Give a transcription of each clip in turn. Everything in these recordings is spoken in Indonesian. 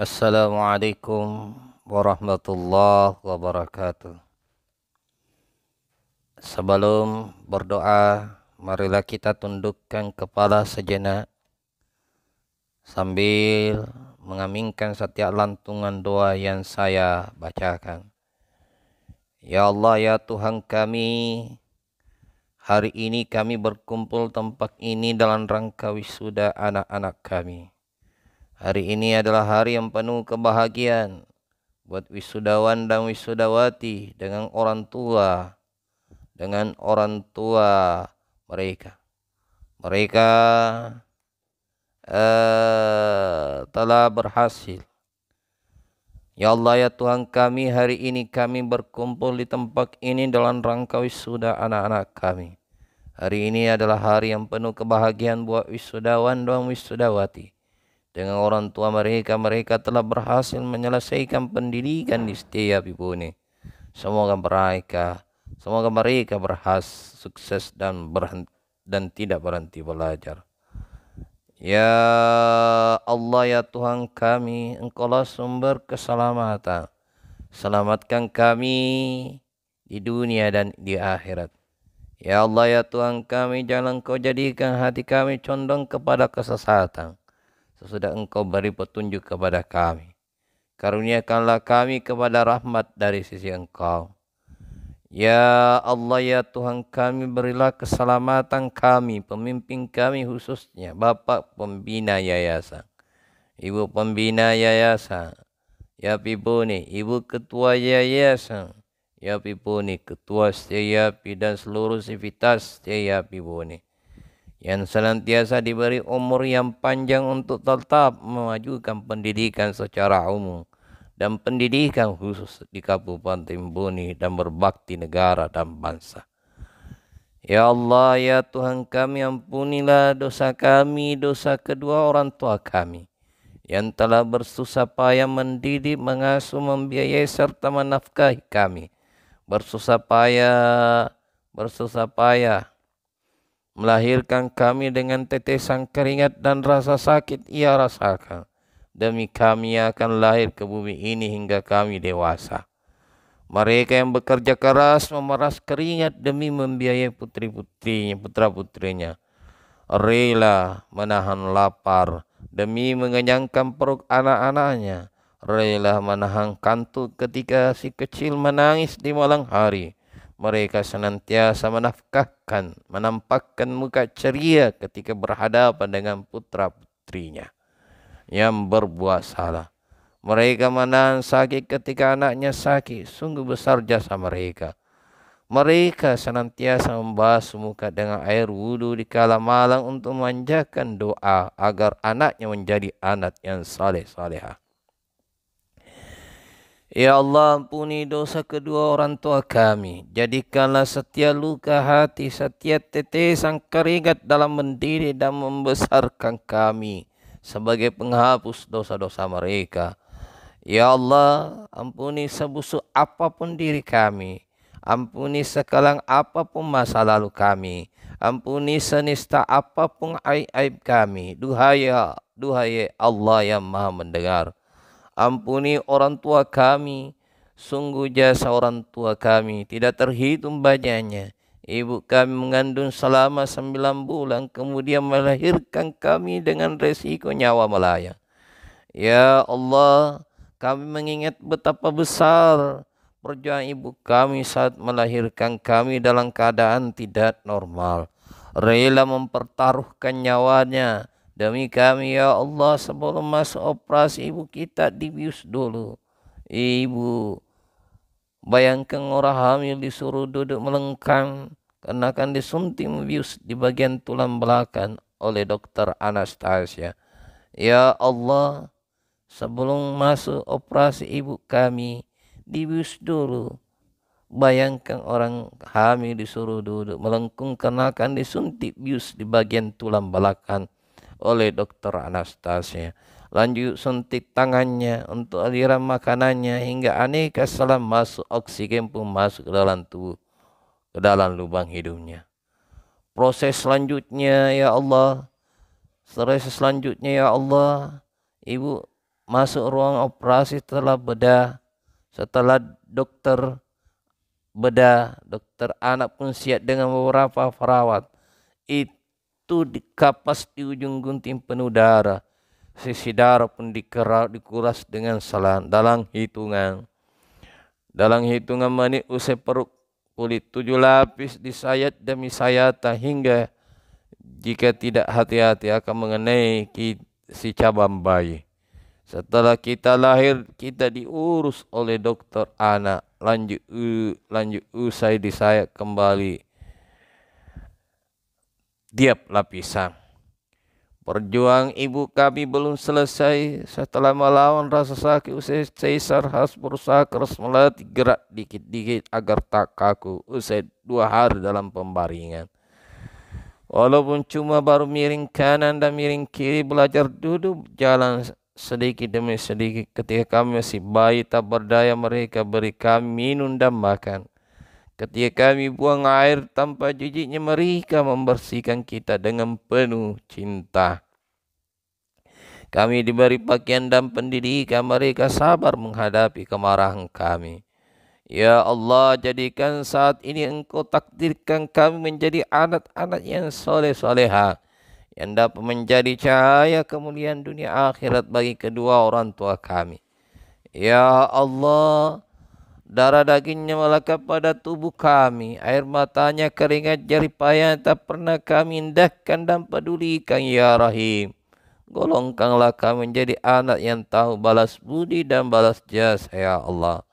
Assalamualaikum warahmatullahi wabarakatuh. Sebelum berdoa, marilah kita tundukkan kepala sejenak sambil mengaminkan setiap lantungan doa yang saya bacakan. Ya Allah, ya Tuhan kami, hari ini kami berkumpul tempat ini dalam rangka wisuda anak-anak kami. Hari ini adalah hari yang penuh kebahagiaan buat wisudawan dan wisudawati dengan orang tua dengan orang tua mereka. Mereka eh, telah berhasil. Ya Allah ya Tuhan kami hari ini kami berkumpul di tempat ini dalam rangka wisuda anak-anak kami. Hari ini adalah hari yang penuh kebahagiaan buat wisudawan dan wisudawati dengan orang tua mereka mereka telah berhasil menyelesaikan pendidikan di setiap ibu ini semoga mereka semoga mereka berhasil sukses dan berhenti dan tidak berhenti belajar Ya Allah ya Tuhan kami Engkaulah sumber keselamatan Selamatkan kami di dunia dan di akhirat Ya Allah ya Tuhan kami Jangan kau jadikan hati kami condong kepada kesesatan sesudah engkau beri petunjuk kepada kami. Karuniakanlah kami kepada rahmat dari sisi engkau. Ya Allah ya Tuhan kami berilah keselamatan kami, pemimpin kami khususnya, Bapak Pembina Yayasan, Ibu Pembina Yayasan, Ya Pipuni, Ibu Ketua Yayasan, Ya Pipuni, Ketua Setiapi dan seluruh sivitas Setiapi Pipuni yang senantiasa diberi umur yang panjang untuk tetap memajukan pendidikan secara umum dan pendidikan khusus di Kabupaten Buni dan berbakti negara dan bangsa. Ya Allah, ya Tuhan kami, ampunilah dosa kami, dosa kedua orang tua kami yang telah bersusah payah mendidik, mengasuh, membiayai, serta menafkahi kami. Bersusah payah, bersusah payah melahirkan kami dengan tetesan keringat dan rasa sakit ia rasakan. Demi kami akan lahir ke bumi ini hingga kami dewasa. Mereka yang bekerja keras memeras keringat demi membiayai putri-putrinya, putra-putrinya. Rela menahan lapar demi mengenyangkan perut anak-anaknya. Rela menahan kantuk ketika si kecil menangis di malam hari mereka senantiasa menafkahkan, menampakkan muka ceria ketika berhadapan dengan putra-putrinya yang berbuat salah. Mereka menahan sakit ketika anaknya sakit, sungguh besar jasa mereka. Mereka senantiasa membasuh muka dengan air wudhu di kala malam untuk memanjakan doa agar anaknya menjadi anak yang saleh-salehah. Ya Allah ampuni dosa kedua orang tua kami. Jadikanlah setiap luka hati, setiap tetesan keringat dalam mendidik dan membesarkan kami sebagai penghapus dosa-dosa mereka. Ya Allah ampuni sebusuk apapun diri kami. Ampuni sekalang apapun masa lalu kami. Ampuni senista apapun aib-aib kami. Duhai ya, Allah yang maha mendengar. Ampuni orang tua kami. Sungguh jasa orang tua kami. Tidak terhitung banyaknya. Ibu kami mengandung selama sembilan bulan. Kemudian melahirkan kami dengan resiko nyawa melayang. Ya Allah, kami mengingat betapa besar perjuangan ibu kami saat melahirkan kami dalam keadaan tidak normal. Rela mempertaruhkan nyawanya Demi kami ya Allah sebelum masuk operasi ibu kita dibius dulu. Ibu bayangkan orang hamil disuruh duduk melengkang karena akan disunting bius di bagian tulang belakang oleh dokter Anastasia. Ya Allah sebelum masuk operasi ibu kami dibius dulu. Bayangkan orang hamil disuruh duduk melengkung karena akan disuntik bius di bagian tulang belakang oleh dokter Anastasia. Lanjut suntik tangannya untuk aliran makanannya hingga aneka selam masuk oksigen pun masuk ke dalam tubuh, ke dalam lubang hidungnya. Proses selanjutnya ya Allah, proses selanjutnya ya Allah, ibu masuk ruang operasi setelah bedah, setelah dokter bedah, dokter anak pun siap dengan beberapa perawat. Itu itu dikapas di ujung gunting penuh darah, Sisi darah pun dikerak, dikuras dengan salam dalam hitungan. Dalam hitungan menit usai perut kulit tujuh lapis disayat demi sayata hingga jika tidak hati-hati akan mengenai si cabang bayi. Setelah kita lahir, kita diurus oleh dokter anak. Lanjut, lanjut usai disayat kembali Diaplah lapisan. Perjuang ibu kami belum selesai setelah melawan rasa sakit usai Caesar khas berusaha keras melatih gerak dikit-dikit agar tak kaku usai dua hari dalam pembaringan. Walaupun cuma baru miring kanan dan miring kiri belajar duduk jalan sedikit demi sedikit ketika kami masih bayi tak berdaya mereka beri kami minum dan makan. Ketika kami buang air tanpa jijiknya mereka membersihkan kita dengan penuh cinta. Kami diberi pakaian dan pendidikan mereka sabar menghadapi kemarahan kami. Ya Allah jadikan saat ini engkau takdirkan kami menjadi anak-anak yang soleh-soleha. Yang dapat menjadi cahaya kemuliaan dunia akhirat bagi kedua orang tua kami. Ya Allah Darah dagingnya melekat pada tubuh kami. Air matanya keringat jari payah tak pernah kami indahkan dan pedulikan ya Rahim. Golongkanlah kami menjadi anak yang tahu balas budi dan balas jasa ya Allah.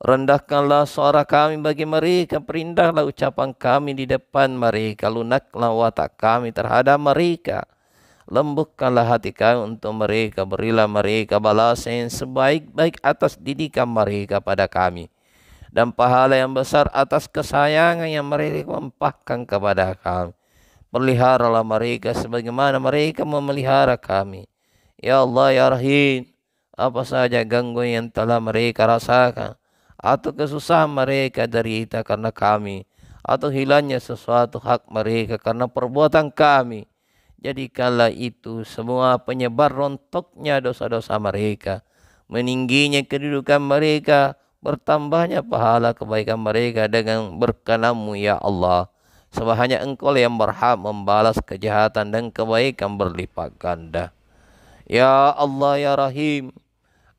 Rendahkanlah suara kami bagi mereka, perindahlah ucapan kami di depan mereka, lunaklah watak kami terhadap mereka lembutkanlah hati kami untuk mereka, berilah mereka balasan yang sebaik-baik atas didikan mereka pada kami. Dan pahala yang besar atas kesayangan yang mereka mempakan kepada kami. Peliharalah mereka sebagaimana mereka memelihara kami. Ya Allah, Ya Rahim, apa saja gangguan yang telah mereka rasakan, atau kesusahan mereka derita karena kami, atau hilangnya sesuatu hak mereka karena perbuatan kami, jadi kala itu semua penyebar rontoknya dosa-dosa mereka. Meningginya kedudukan mereka. Bertambahnya pahala kebaikan mereka dengan berkenamu ya Allah. hanya engkau yang berhak membalas kejahatan dan kebaikan berlipat ganda. Ya Allah ya Rahim.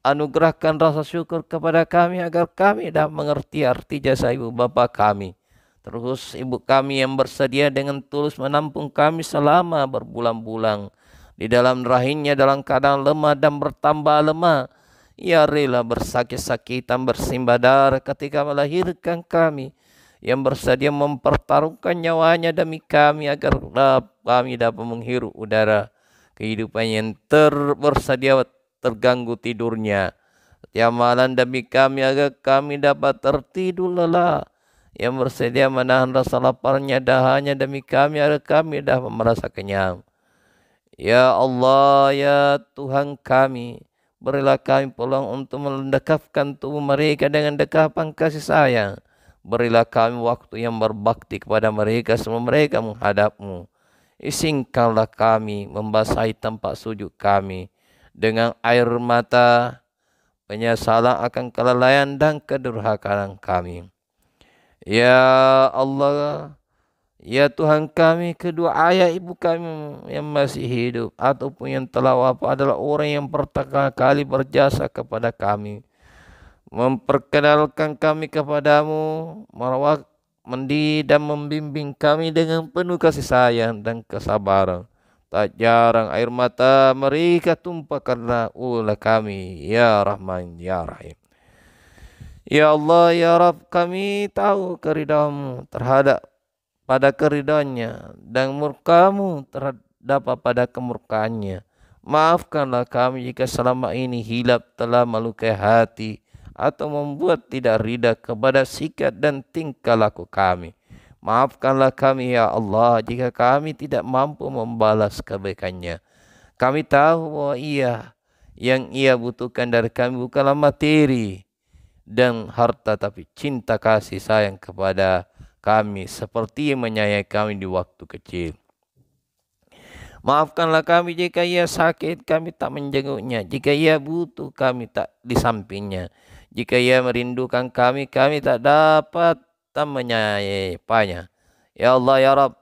Anugerahkan rasa syukur kepada kami agar kami dapat mengerti arti jasa ibu bapa kami Terus ibu kami yang bersedia dengan tulus menampung kami selama berbulan-bulan. Di dalam rahimnya dalam keadaan lemah dan bertambah lemah. Ia rela bersakit-sakitan bersimbah darah ketika melahirkan kami. Yang bersedia mempertaruhkan nyawanya demi kami agar kami dapat menghirup udara. Kehidupan yang terbersedia terganggu tidurnya. Tiap malam demi kami agar kami dapat tertidur lelah yang bersedia menahan rasa laparnya dahanya demi kami ada kami dah merasa kenyang. Ya Allah, ya Tuhan kami, berilah kami peluang untuk mendekapkan tubuh mereka dengan dekapan kasih sayang. Berilah kami waktu yang berbakti kepada mereka semua mereka menghadapmu. Isinkanlah kami membasahi tempat sujud kami dengan air mata penyesalan akan kelalaian dan kedurhakaan kami. Ya Allah, ya Tuhan kami, kedua ayah ibu kami yang masih hidup ataupun yang telah wafat adalah orang yang pertama kali berjasa kepada kami. Memperkenalkan kami kepadamu, merawat, mendidik dan membimbing kami dengan penuh kasih sayang dan kesabaran. Tak jarang air mata mereka tumpah karena ulah kami. Ya Rahman, Ya Rahim. Ya Allah, Ya Rabb, kami tahu keridamu terhadap pada keridanya dan murkamu terhadap pada kemurkaannya. Maafkanlah kami jika selama ini hilap telah melukai hati atau membuat tidak rida kepada sikap dan tingkah laku kami. Maafkanlah kami ya Allah jika kami tidak mampu membalas kebaikannya. Kami tahu bahwa ia yang ia butuhkan dari kami bukanlah materi, dan harta tapi cinta kasih sayang kepada kami seperti menyayangi kami di waktu kecil. Maafkanlah kami jika ia sakit kami tak menjenguknya, jika ia butuh kami tak di sampingnya, jika ia merindukan kami kami tak dapat tak menyayanginya. Ya Allah ya Rabb,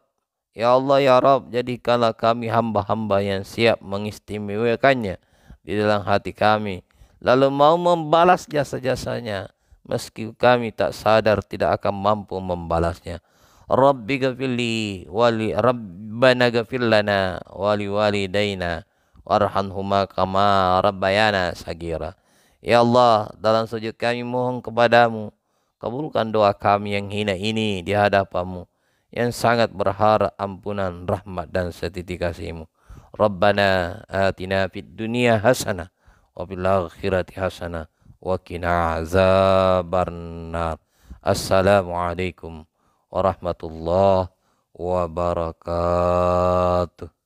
ya Allah ya Rabb, jadikanlah kami hamba-hamba yang siap mengistimewakannya di dalam hati kami lalu mau membalas jasa-jasanya meski kami tak sadar tidak akan mampu membalasnya Rabbi gafirli wali Rabbana gafir lana wali walidaina warhamhuma kama rabbayana sagira Ya Allah dalam sujud kami mohon kepadamu kabulkan doa kami yang hina ini di hadapanmu yang sangat berharap ampunan rahmat dan setitik kasihmu Rabbana atina fid dunia hasanah وبالآخرة حسنة وقنا عذاب النار السلام عليكم ورحمة الله وبركاته